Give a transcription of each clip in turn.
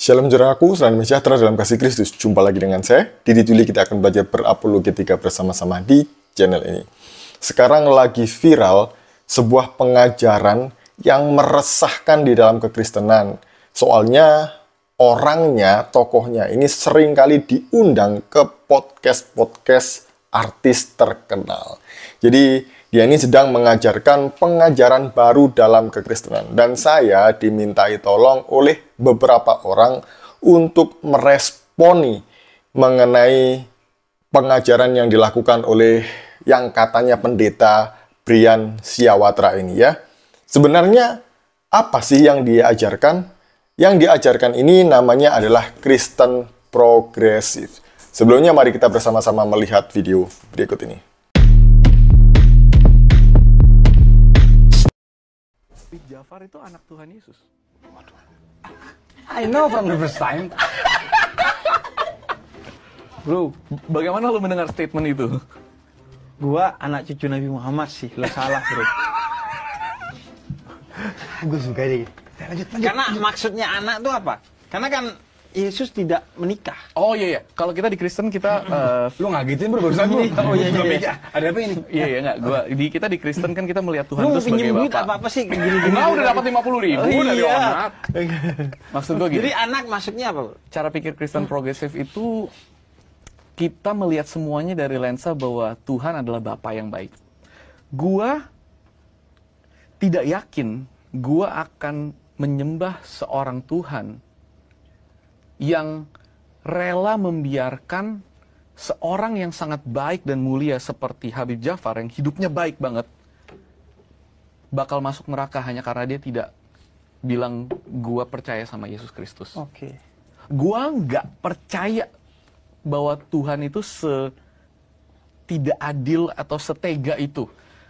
Shalom jeraku, aku, selamat sejahtera dalam kasih Kristus. Jumpa lagi dengan saya. Di dituli kita akan belajar berapologetika bersama-sama di channel ini. Sekarang lagi viral sebuah pengajaran yang meresahkan di dalam kekristenan. Soalnya orangnya, tokohnya ini seringkali diundang ke podcast-podcast artis terkenal. Jadi dia ini sedang mengajarkan pengajaran baru dalam kekristenan dan saya dimintai tolong oleh beberapa orang untuk meresponi mengenai pengajaran yang dilakukan oleh yang katanya pendeta Brian Siawatra ini ya. Sebenarnya apa sih yang diajarkan? Yang diajarkan ini namanya adalah Kristen progresif. Sebelumnya mari kita bersama-sama melihat video berikut ini. keluar itu anak Tuhan Yesus. I know from the first time. Bro, bagaimana lo mendengar statement itu? Gua anak cucu Nabi Muhammad sih, lo salah bro. Gue suka deh. Gitu. Lanjut, lanjut, Karena lanjut. maksudnya anak tuh apa? Karena kan Yesus tidak menikah. Oh iya iya. Kalau kita di Kristen kita uh, lu ngagetin bro barusan lu. oh iya iya. iya. Ada apa ini? Iya iya enggak. Gua di kita di Kristen kan kita melihat Tuhan lu itu sebagai Bapak. Lu apa apa sih gini gini. Nah, udah dapat lima puluh ribu oh, dari iya. anak. Maksud gua gitu. Jadi anak maksudnya apa? Cara pikir Kristen progresif itu kita melihat semuanya dari lensa bahwa Tuhan adalah Bapak yang baik. Gua tidak yakin gua akan menyembah seorang Tuhan yang rela membiarkan seorang yang sangat baik dan mulia seperti Habib Jafar yang hidupnya baik banget bakal masuk neraka hanya karena dia tidak bilang gua percaya sama Yesus Kristus. Oke. Okay. Gua nggak percaya bahwa Tuhan itu se tidak adil atau setega itu.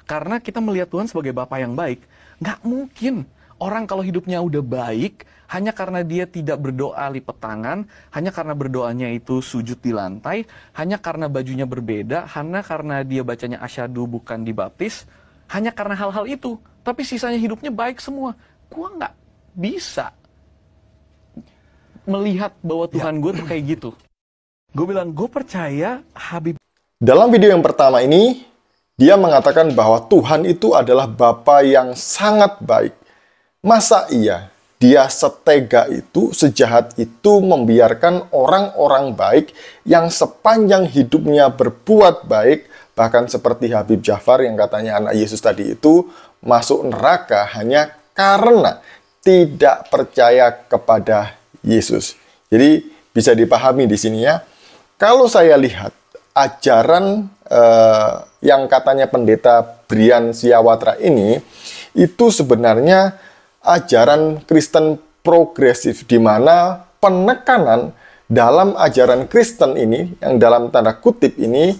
Karena kita melihat Tuhan sebagai Bapak yang baik, nggak mungkin Orang kalau hidupnya udah baik, hanya karena dia tidak berdoa lipat tangan, hanya karena berdoanya itu sujud di lantai, hanya karena bajunya berbeda, hanya karena dia bacanya asyadu bukan dibaptis, hanya karena hal-hal itu. Tapi sisanya hidupnya baik semua. Gua nggak bisa melihat bahwa ya. Tuhan ya. gue tuh kayak gitu. Gue bilang, gue percaya Habib. Dalam video yang pertama ini, dia mengatakan bahwa Tuhan itu adalah Bapa yang sangat baik. Masa iya dia setega itu, sejahat itu membiarkan orang-orang baik yang sepanjang hidupnya berbuat baik, bahkan seperti Habib Jafar yang katanya anak Yesus tadi itu, masuk neraka hanya karena tidak percaya kepada Yesus. Jadi bisa dipahami di sini ya. Kalau saya lihat ajaran eh, yang katanya pendeta Brian Siawatra ini itu sebenarnya ajaran Kristen progresif di mana penekanan dalam ajaran Kristen ini yang dalam tanda kutip ini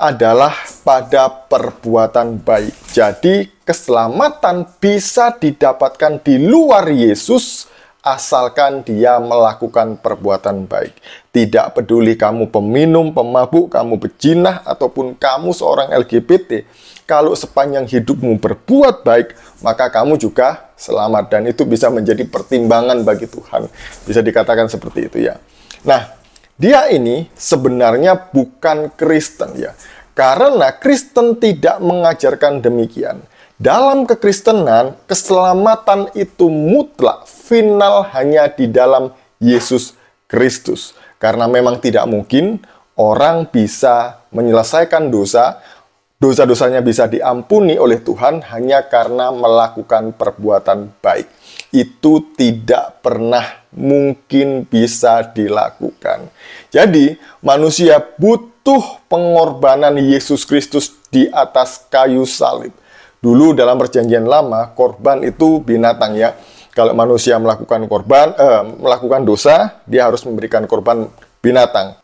adalah pada perbuatan baik. Jadi keselamatan bisa didapatkan di luar Yesus asalkan dia melakukan perbuatan baik. Tidak peduli kamu peminum, pemabuk, kamu bejinah, ataupun kamu seorang LGBT, kalau sepanjang hidupmu berbuat baik, maka kamu juga selamat. Dan itu bisa menjadi pertimbangan bagi Tuhan. Bisa dikatakan seperti itu ya. Nah, dia ini sebenarnya bukan Kristen ya. Karena Kristen tidak mengajarkan demikian dalam kekristenan, keselamatan itu mutlak, final hanya di dalam Yesus Kristus. Karena memang tidak mungkin orang bisa menyelesaikan dosa, dosa-dosanya bisa diampuni oleh Tuhan hanya karena melakukan perbuatan baik. Itu tidak pernah mungkin bisa dilakukan. Jadi, manusia butuh pengorbanan Yesus Kristus di atas kayu salib Dulu dalam perjanjian lama, korban itu binatang ya. Kalau manusia melakukan korban, eh, melakukan dosa, dia harus memberikan korban binatang.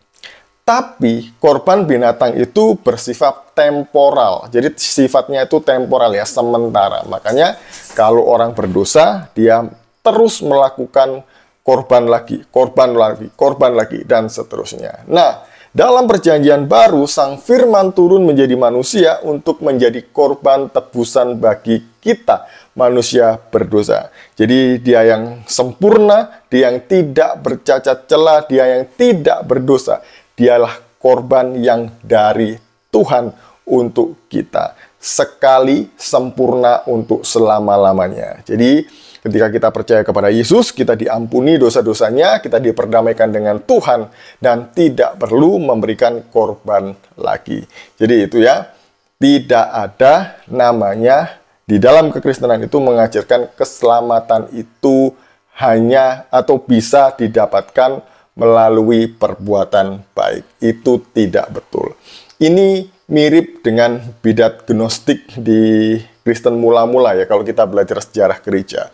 Tapi korban binatang itu bersifat temporal. Jadi sifatnya itu temporal ya, sementara. Makanya kalau orang berdosa, dia terus melakukan korban lagi, korban lagi, korban lagi, dan seterusnya. Nah, dalam perjanjian baru, sang firman turun menjadi manusia untuk menjadi korban tebusan bagi kita, manusia berdosa. Jadi dia yang sempurna, dia yang tidak bercacat celah, dia yang tidak berdosa. Dialah korban yang dari Tuhan untuk kita. Sekali sempurna untuk selama-lamanya. Jadi Ketika kita percaya kepada Yesus, kita diampuni dosa-dosanya, kita diperdamaikan dengan Tuhan, dan tidak perlu memberikan korban lagi. Jadi itu ya, tidak ada namanya di dalam kekristenan itu mengajarkan keselamatan itu hanya atau bisa didapatkan melalui perbuatan baik. Itu tidak betul. Ini mirip dengan bidat gnostik di Kristen mula-mula ya kalau kita belajar sejarah gereja.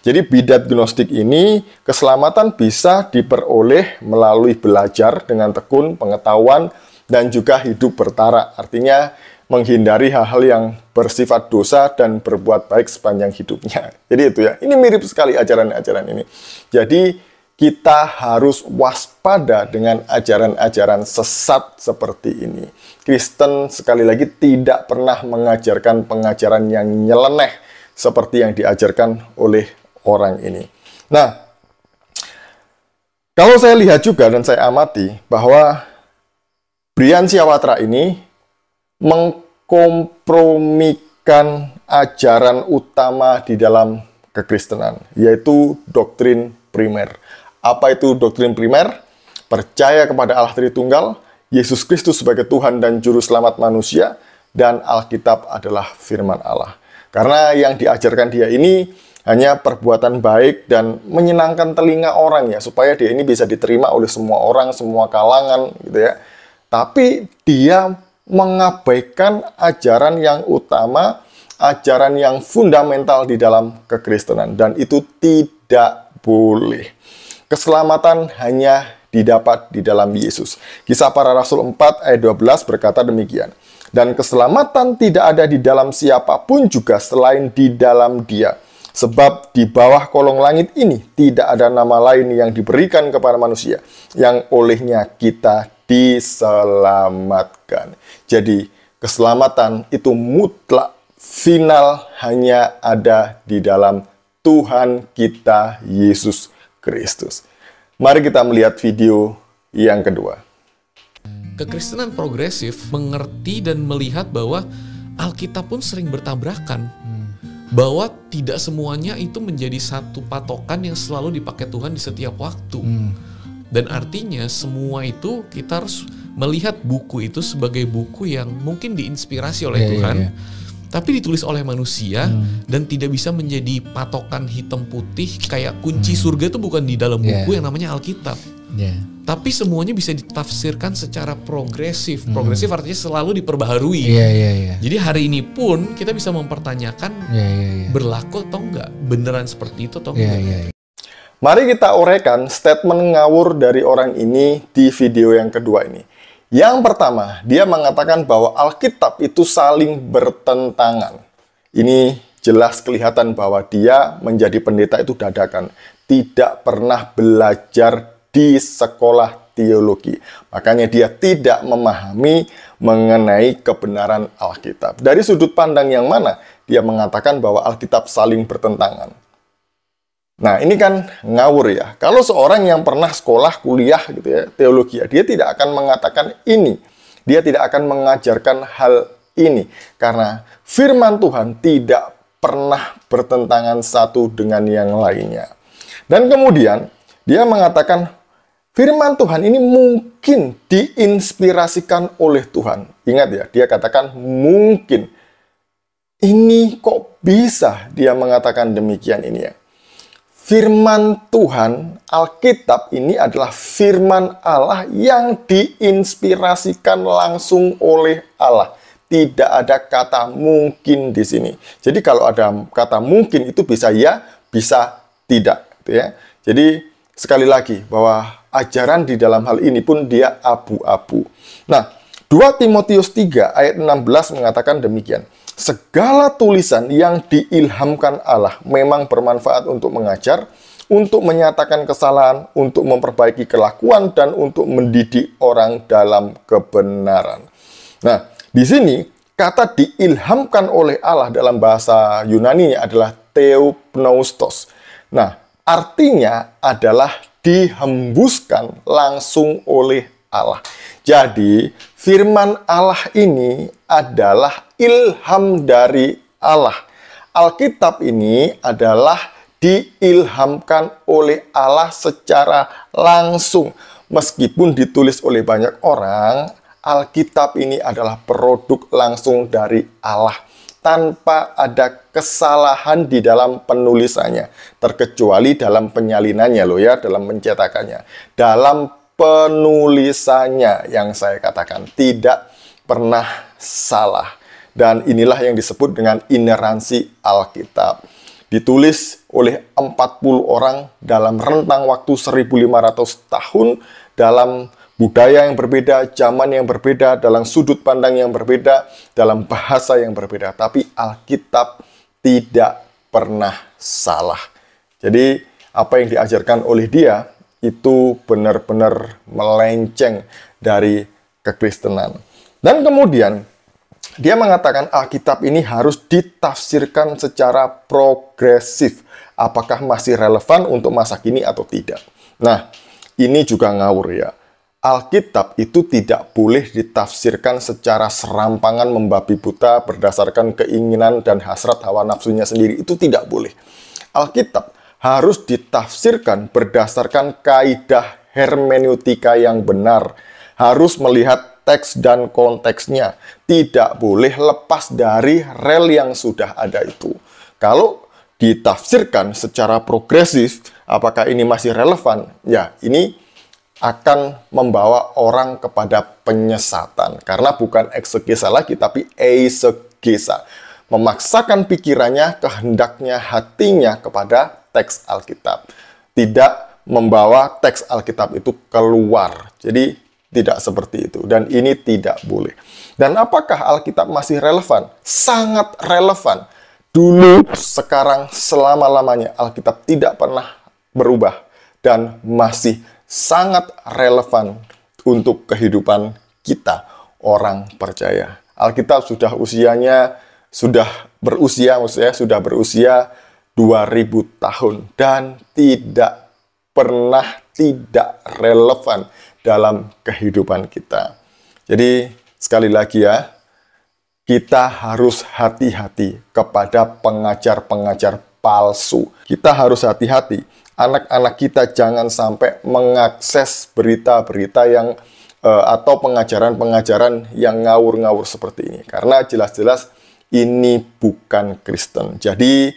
Jadi bidat gnostik ini keselamatan bisa diperoleh melalui belajar dengan tekun, pengetahuan dan juga hidup bertara. Artinya menghindari hal-hal yang bersifat dosa dan berbuat baik sepanjang hidupnya. Jadi itu ya. Ini mirip sekali ajaran-ajaran ini. Jadi kita harus waspada dengan ajaran-ajaran sesat seperti ini. Kristen sekali lagi tidak pernah mengajarkan pengajaran yang nyeleneh seperti yang diajarkan oleh orang ini. Nah, kalau saya lihat juga dan saya amati bahwa Brian Siawatra ini mengkompromikan ajaran utama di dalam kekristenan, yaitu doktrin primer. Apa itu doktrin primer? Percaya kepada Allah Tritunggal, Yesus Kristus sebagai Tuhan dan Juru Selamat manusia, dan Alkitab adalah firman Allah. Karena yang diajarkan dia ini hanya perbuatan baik dan menyenangkan telinga orang ya, supaya dia ini bisa diterima oleh semua orang, semua kalangan gitu ya. Tapi dia mengabaikan ajaran yang utama, ajaran yang fundamental di dalam kekristenan dan itu tidak boleh. Keselamatan hanya didapat di dalam Yesus. Kisah para Rasul 4 ayat 12 berkata demikian. Dan keselamatan tidak ada di dalam siapapun juga selain di dalam dia. Sebab di bawah kolong langit ini tidak ada nama lain yang diberikan kepada manusia yang olehnya kita diselamatkan. Jadi keselamatan itu mutlak final hanya ada di dalam Tuhan kita Yesus Kristus. Mari kita melihat video yang kedua. Kekristenan progresif mengerti dan melihat bahwa Alkitab pun sering bertabrakan. Hmm. Bahwa tidak semuanya itu menjadi satu patokan yang selalu dipakai Tuhan di setiap waktu. Hmm. Dan artinya semua itu kita harus melihat buku itu sebagai buku yang mungkin diinspirasi oleh yeah, iya, Tuhan. Yeah, yeah tapi ditulis oleh manusia hmm. dan tidak bisa menjadi patokan hitam putih kayak kunci hmm. surga itu bukan di dalam buku yeah. yang namanya Alkitab. Yeah. Tapi semuanya bisa ditafsirkan secara progresif. Hmm. Progresif artinya selalu diperbaharui. Yeah, yeah, yeah. Jadi hari ini pun kita bisa mempertanyakan yeah, yeah, yeah. berlaku atau enggak, beneran seperti itu atau enggak. Yeah, yeah. Mari kita uraikan statement ngawur dari orang ini di video yang kedua ini. Yang pertama, dia mengatakan bahwa Alkitab itu saling bertentangan. Ini jelas kelihatan bahwa dia menjadi pendeta itu dadakan, tidak pernah belajar di sekolah teologi. Makanya dia tidak memahami mengenai kebenaran Alkitab. Dari sudut pandang yang mana? Dia mengatakan bahwa Alkitab saling bertentangan. Nah, ini kan ngawur ya. Kalau seorang yang pernah sekolah, kuliah gitu ya, teologi, ya, dia tidak akan mengatakan ini. Dia tidak akan mengajarkan hal ini karena firman Tuhan tidak pernah bertentangan satu dengan yang lainnya. Dan kemudian dia mengatakan firman Tuhan ini mungkin diinspirasikan oleh Tuhan. Ingat ya, dia katakan mungkin. Ini kok bisa dia mengatakan demikian ini ya firman Tuhan, Alkitab ini adalah firman Allah yang diinspirasikan langsung oleh Allah. Tidak ada kata mungkin di sini. Jadi kalau ada kata mungkin itu bisa ya, bisa tidak, gitu ya. Jadi sekali lagi bahwa ajaran di dalam hal ini pun dia abu-abu. Nah, 2 Timotius 3 ayat 16 mengatakan demikian segala tulisan yang diilhamkan Allah memang bermanfaat untuk mengajar, untuk menyatakan kesalahan, untuk memperbaiki kelakuan, dan untuk mendidik orang dalam kebenaran. Nah, di sini kata diilhamkan oleh Allah dalam bahasa Yunani adalah theopneustos. Nah, artinya adalah dihembuskan langsung oleh Allah. Jadi, firman Allah ini adalah ilham dari Allah. Alkitab ini adalah diilhamkan oleh Allah secara langsung. Meskipun ditulis oleh banyak orang, Alkitab ini adalah produk langsung dari Allah tanpa ada kesalahan di dalam penulisannya, terkecuali dalam penyalinannya loh ya, dalam mencetakannya. Dalam penulisannya yang saya katakan tidak pernah salah. Dan inilah yang disebut dengan ineransi Alkitab. Ditulis oleh 40 orang dalam rentang waktu 1500 tahun dalam budaya yang berbeda, zaman yang berbeda, dalam sudut pandang yang berbeda, dalam bahasa yang berbeda. Tapi Alkitab tidak pernah salah. Jadi apa yang diajarkan oleh dia itu benar-benar melenceng dari kekristenan. Dan kemudian dia mengatakan Alkitab ini harus ditafsirkan secara progresif. Apakah masih relevan untuk masa kini atau tidak? Nah, ini juga ngawur ya. Alkitab itu tidak boleh ditafsirkan secara serampangan membabi buta berdasarkan keinginan dan hasrat hawa nafsunya sendiri. Itu tidak boleh. Alkitab harus ditafsirkan berdasarkan kaidah hermeneutika yang benar. Harus melihat teks dan konteksnya. Tidak boleh lepas dari rel yang sudah ada itu. Kalau ditafsirkan secara progresif, apakah ini masih relevan? Ya, ini akan membawa orang kepada penyesatan. Karena bukan eksegesa lagi, tapi eisegesa. Memaksakan pikirannya, kehendaknya, hatinya kepada teks Alkitab. Tidak membawa teks Alkitab itu keluar. Jadi tidak seperti itu dan ini tidak boleh. Dan apakah Alkitab masih relevan? Sangat relevan. Dulu, sekarang, selama-lamanya Alkitab tidak pernah berubah dan masih sangat relevan untuk kehidupan kita orang percaya. Alkitab sudah usianya sudah berusia maksudnya sudah berusia 2000 tahun dan tidak pernah tidak relevan dalam kehidupan kita. Jadi sekali lagi ya, kita harus hati-hati kepada pengajar-pengajar palsu. Kita harus hati-hati. Anak-anak kita jangan sampai mengakses berita-berita yang eh, atau pengajaran-pengajaran yang ngawur-ngawur seperti ini. Karena jelas-jelas ini bukan Kristen. Jadi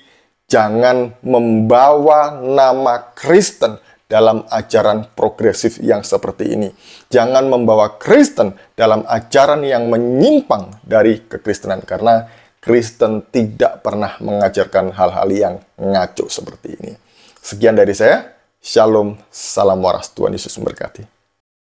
jangan membawa nama Kristen dalam ajaran progresif yang seperti ini. Jangan membawa Kristen dalam ajaran yang menyimpang dari kekristenan karena Kristen tidak pernah mengajarkan hal-hal yang ngaco seperti ini. Sekian dari saya. Shalom, salam waras Tuhan Yesus memberkati.